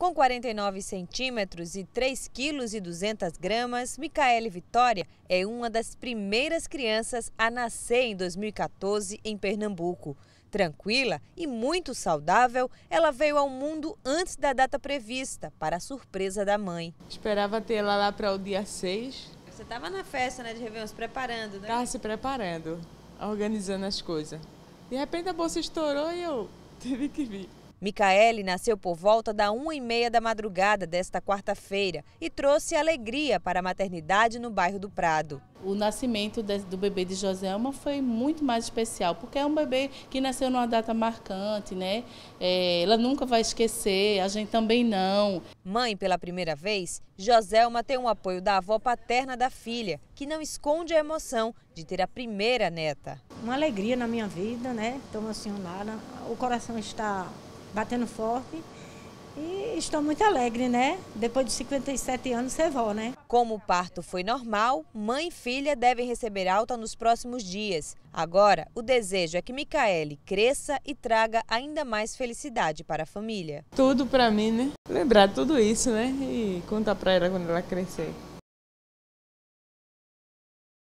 Com 49 centímetros e 3 quilos e 200 gramas, Micaele Vitória é uma das primeiras crianças a nascer em 2014 em Pernambuco. Tranquila e muito saudável, ela veio ao mundo antes da data prevista, para a surpresa da mãe. Esperava tê-la lá para o dia 6. Você estava na festa né, de Réveillon, se preparando, né? Estava se preparando, organizando as coisas. De repente a bolsa estourou e eu tive que vir. Micaele nasceu por volta da 1h30 da madrugada desta quarta-feira e trouxe alegria para a maternidade no bairro do Prado. O nascimento do bebê de Joselma foi muito mais especial, porque é um bebê que nasceu numa data marcante, né? É, ela nunca vai esquecer, a gente também não. Mãe pela primeira vez, Joselma tem o um apoio da avó paterna da filha, que não esconde a emoção de ter a primeira neta. Uma alegria na minha vida, né? Tão emocionada. Assim, o coração está batendo forte. E estou muito alegre, né? Depois de 57 anos ser vó, né? Como o parto foi normal, mãe e filha devem receber alta nos próximos dias. Agora, o desejo é que Micaele cresça e traga ainda mais felicidade para a família. Tudo para mim, né? Lembrar tudo isso, né? E contar para ela quando ela crescer.